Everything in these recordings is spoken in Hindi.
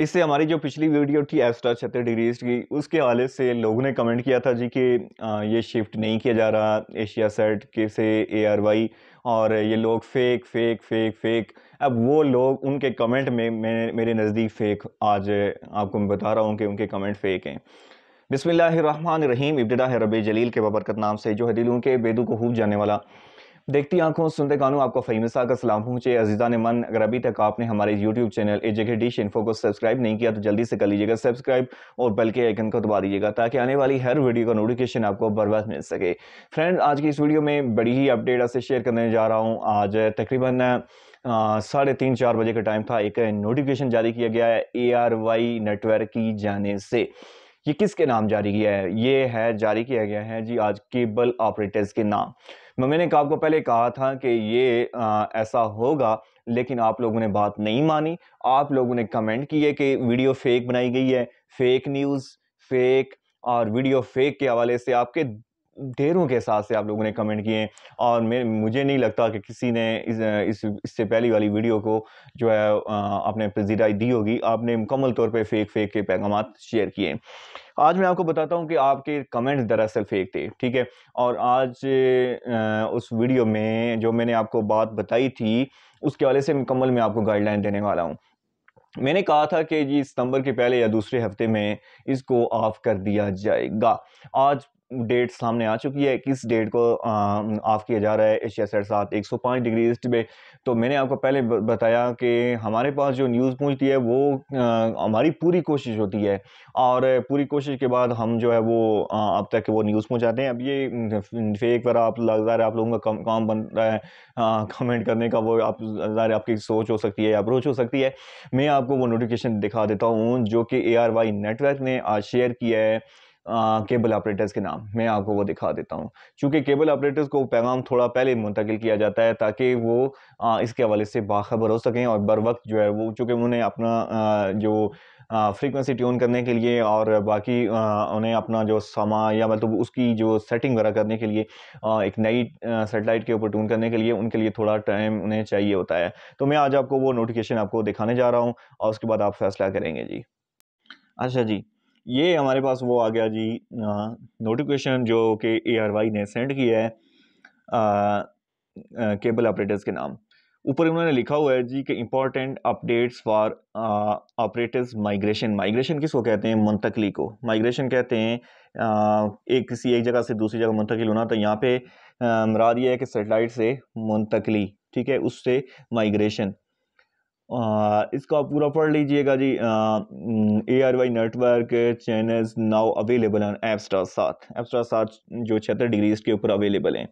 इससे हमारी जो पिछली वीडियो थी एस्ट्रा छत्तीस ईस्ट की उसके हवाले से लोगों ने कमेंट किया था जी कि ये शिफ्ट नहीं किया जा रहा एशिया सेट के से ए आर वाई और ये लोग फेक फेक फेक फेक अब वो लोग उनके कमेंट में मैं मेरे नज़दीक फेक आज आपको मैं बता रहा हूँ कि उनके कमेंट फेक हैं रहीम इब्तः रब जलील के बबरकत नाम से जो है दिलों के बेदू को खूब जाने वाला देखती आंखों सुनते कानों आपको फहीमसा का सलाम पहुँचे अजीज़ा ने मन अगर अभी तक आपने हमारे यूट्यूब चैनल ए के डिश इन्फो को सब्सक्राइब नहीं किया तो जल्दी से कर लीजिएगा सब्सक्राइब और बेल के आइकन को दबा दीजिएगा ताकि आने वाली हर वीडियो का नोटिफिकेशन आपको बर्बाद मिल सके फ्रेंड आज की इस वीडियो में बड़ी ही अपडेट आपसे शेयर करने जा रहा हूँ आज तकरीबन साढ़े तीन चार बजे का टाइम था एक नोटिफिकेशन जारी किया गया है ए आर वाई नेटवर्क की जाने से ये किसके नाम जारी किया है ये है जारी किया गया है जी आज केबल ऑपरेटर्स के नाम मैंने आपको पहले कहा था कि ये आ, ऐसा होगा लेकिन आप लोगों ने बात नहीं मानी आप लोगों ने कमेंट किए कि वीडियो फेक बनाई गई है फेक न्यूज़ फेक और वीडियो फेक के हवाले से आपके ढेरों के हिसाब से आप लोगों ने कमेंट किए और मेरे मुझे नहीं लगता कि किसी ने इस इससे पहली वाली वीडियो को जो है आपने पजीराई दी होगी आपने मुकम्मल तौर पे फेक फेक के पैगाम शेयर किए आज मैं आपको बताता हूँ कि आपके कमेंट्स दरअसल फेक थे ठीक है और आज उस वीडियो में जो मैंने आपको बात बताई थी उसके हवाले से मुकम्मल मैं आपको गाइडलाइन देने वाला हूँ मैंने कहा था कि जी सितंबर के पहले या दूसरे हफ्ते में इसको ऑफ कर दिया जाएगा आज डेट सामने आ चुकी है किस डेट को ऑफ किया जा रहा है एशिया सेट सात एक सौ पाँच डिग्री ईस्ट में तो मैंने आपको पहले बताया कि हमारे पास जो न्यूज़ पहुंचती है वो आ, हमारी पूरी कोशिश होती है और पूरी कोशिश के बाद हम जो है वो आ, अब तक वो न्यूज़ पहुंचाते हैं अब ये फेक पर आप जा आप लोगों का काम बन रहा है आ, कमेंट करने का वो आप ज़ाहिर आपकी सोच हो सकती है अप्रोच हो सकती है मैं आपको वो नोटिफिकेशन दिखा देता हूँ जो कि ए नेटवर्क ने आज शेयर किया है केबल ऑपरेटर्स के नाम मैं आपको वो दिखा देता हूँ चूँकि केबल ऑपरेटर्स को पैगाम थोड़ा पहले मुंतकिल किया जाता है ताकि वो आ, इसके हवाले से बाखबर हो सकें और बर वक्त जो है वो चूँकि उन्होंने अपना आ, जो फ्रीक्वेंसी ट्यून करने के लिए और बाकी उन्हें अपना जो सामान या मतलब उसकी जो सेटिंग वगैरह करने के लिए एक नई सेटेलाइट के ऊपर ट्यून करने के लिए उनके लिए थोड़ा टाइम उन्हें चाहिए होता है तो मैं आज आपको वो नोटिफिकेशन आपको दिखाने जा रहा हूँ और उसके बाद आप फैसला करेंगे जी अच्छा जी ये हमारे पास वो आ गया जी नोटिफिकेशन जो कि ए आर वाई ने सेंड किया है केबल ऑपरेटर्स के नाम ऊपर उन्होंने लिखा हुआ है जी कि important updates for operators migration migration किसको कहते हैं मुंतकली को माइग्रेशन कहते हैं आ, एक किसी एक जगह से दूसरी जगह मुंतकिल होना तो यहाँ पे मराद ये है कि सेटेलाइट से मुंतकली ठीक है उससे माइग्रेशन इसको आप पूरा पढ़ लीजिएगा जी A R Y network channel now available on Apstar सात एप्सट्रा सात जो छिहत्तर डिग्री इसके ऊपर अवेलेबल हैं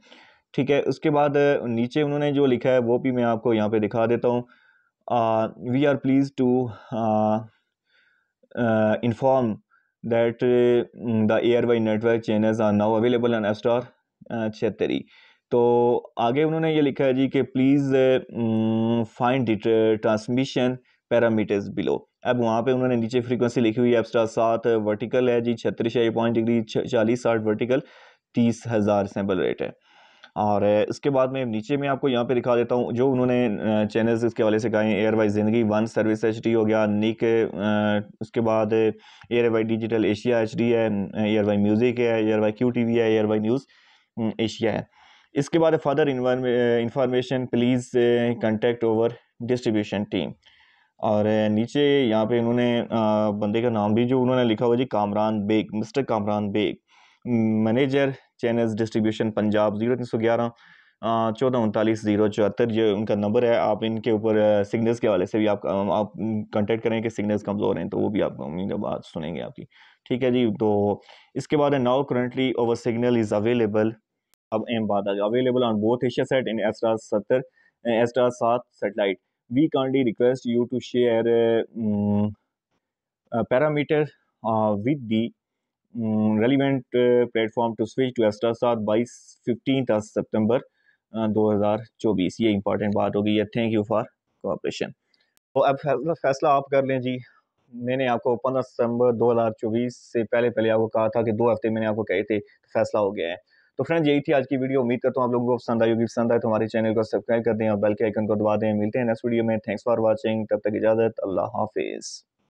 ठीक है उसके बाद नीचे उन्होंने जो लिखा है वो भी मैं आपको यहाँ पे दिखा देता हूँ we are please to inform that the A R Y network channel are now available on Apstar छिहत्तरी तो आगे उन्होंने ये लिखा है जी कि please find transmission parameters below अब वहाँ पे उन्होंने नीचे फ्रीक्वेंसी लिखी हुई है एक्स्ट्रा सात वर्टिकल है जी छत्तीस पॉइंट डिग्री चालीस साठ वर्टिकल तीस हज़ार सैम्पल रेट है और इसके बाद में नीचे में आपको यहाँ पे दिखा देता हूँ जो उन्होंने चैनल्स इसके वाले से कहा है A R Y Zindagi one service H D हो गया निक उसके बाद A R Y digital Asia H D है एयर वाई म्यूज़िक है A R Y Q T V है एयर वाई न्यूज़ एशिया है इसके बाद further information please contact our distribution team और नीचे यहाँ पे इन्होंने बंदे का नाम भी जो उन्होंने लिखा हुआ जी Kamran Baig mister Kamran Baig manager channel distribution Punjab zero तीन सौ ग्यारह चौदह उनतालीस ज़ीरो चौहत्तर ये उनका नंबर है आप इनके ऊपर सिग्नल्स के हवाले से भी आप आप कांटेक्ट करें कि सिग्नल्स कमज़ोर हैं तो वो भी आप बात सुनेंगे आपकी ठीक है जी तो इसके बाद now currently our signal is available अब बात आ available on both AsiaSat and Astra सत्तर एस्ट्रा सात satellite we kindly request you to share parameter with the relevant platform to switch to Astra सात बाईस फिफ्टीन हजार चौबीस ये इंपॉर्टेंट बात होगी ये थैंक यू फॉर कोऑपरेशन तो अब फैसला आप कर लें जी मैंने आपको पंद्रह सितंबर 2024 से पहले पहले आपको कहा था कि दो हफ्ते मैंने आपको कहे थे तो फैसला हो गया है तो फ्रेंड्स यही थी आज की वीडियो उम्मीद करता हूँ आप लोगों को पसंद आयोगी पसंद आए तो हमारे चैनल को सब्सक्राइब कर दें और बेल के आइकन को दबा दें मिलते हैं नेक्स्ट वीडियो में थैंक्स फॉर वॉचिंग तब तक इजाजत अल्लाह हाफिज़